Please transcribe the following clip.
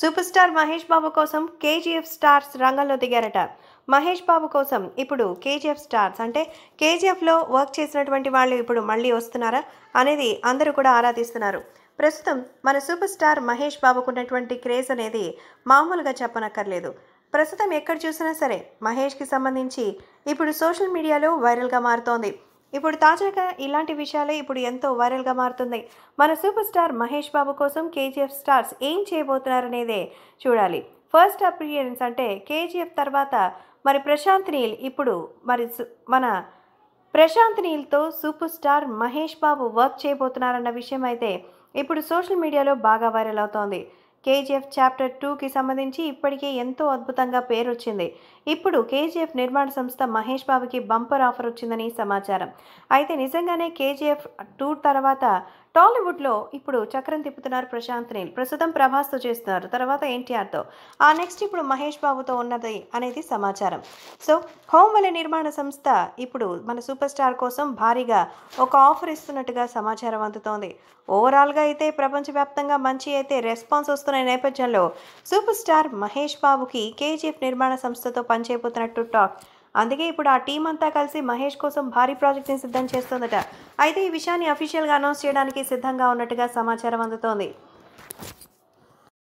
super star Mahesh బాబు కోసం KGF stars రంగంలో దిగారట మహేష్ బాబు కోసం ఇప్పుడు కేజీఎఫ్ స్టార్స్ అంటే కేజీఎఫ్లో వర్క్ చేసినటువంటి వాళ్ళు ఇప్పుడు మళ్ళీ వస్తున్నారా అనేది అందరూ కూడా ఆరాధిస్తున్నారు ప్రస్తుతం మన సూపర్ స్టార్ మహేష్ బాబుకు ఉన్నటువంటి క్రేజ్ అనేది మామూలుగా చెప్పనక్కర్లేదు ప్రస్తుతం ఎక్కడ చూసినా సరే మహేష్కి సంబంధించి ఇప్పుడు సోషల్ మీడియాలో వైరల్గా మారుతోంది ఇప్పుడు తాజాగా ఇలాంటి విషయాలే ఇప్పుడు ఎంతో వైరల్గా మారుతున్నాయి మన సూపర్ స్టార్ మహేష్ బాబు కోసం కేజీఎఫ్ స్టార్స్ ఏం చేయబోతున్నారనేదే చూడాలి ఫస్ట్ అప్రియన్స్ అంటే కేజీఎఫ్ తర్వాత మరి ప్రశాంత్ నీల్ ఇప్పుడు మరి మన ప్రశాంత్ నీల్తో super star Mahesh Babu work చేయబోతున్నారన్న విషయం అయితే ఇప్పుడు సోషల్ మీడియాలో బాగా వైరల్ అవుతోంది కేజీఎఫ్ చాప్టర్ టూకి సంబంధించి ఇప్పటికే ఎంతో అద్భుతంగా పేరు వచ్చింది ఇప్పుడు కేజీఎఫ్ నిర్మాణ సంస్థ మహేష్ బాబుకి బంపర్ ఆఫర్ వచ్చిందని సమాచారం అయితే నిజంగానే కేజీఎఫ్ టూ తర్వాత టాలీవుడ్లో ఇప్పుడు చక్రం తిప్పుతున్నారు ప్రశాంత్ నీల్ ప్రస్తుతం ప్రభాస్తో చేస్తున్నారు తర్వాత ఎన్టీఆర్తో ఆ నెక్స్ట్ ఇప్పుడు మహేష్ బాబుతో ఉన్నది అనేది సమాచారం సో వలె నిర్మాణ సంస్థ ఇప్పుడు మన సూపర్ స్టార్ కోసం భారీగా ఒక ఆఫర్ ఇస్తున్నట్టుగా సమాచారం అందుతోంది ఓవరాల్గా అయితే ప్రపంచవ్యాప్తంగా మంచి అయితే రెస్పాన్స్ వస్తున్న నేపథ్యంలో సూపర్ స్టార్ మహేష్ బాబుకి కేజీఎఫ్ నిర్మాణ సంస్థతో పనిచేయబోతున్నట్టు టాక్ అందుకే ఇప్పుడు ఆ టీం అంతా కలిసి మహేష్ కోసం భారీ ప్రాజెక్ట్ని సిద్ధం చేస్తోందట అయితే ఈ విషయాన్ని అఫీషియల్గా అనౌన్స్ చేయడానికి సిద్ధంగా ఉన్నట్టుగా సమాచారం అందుతోంది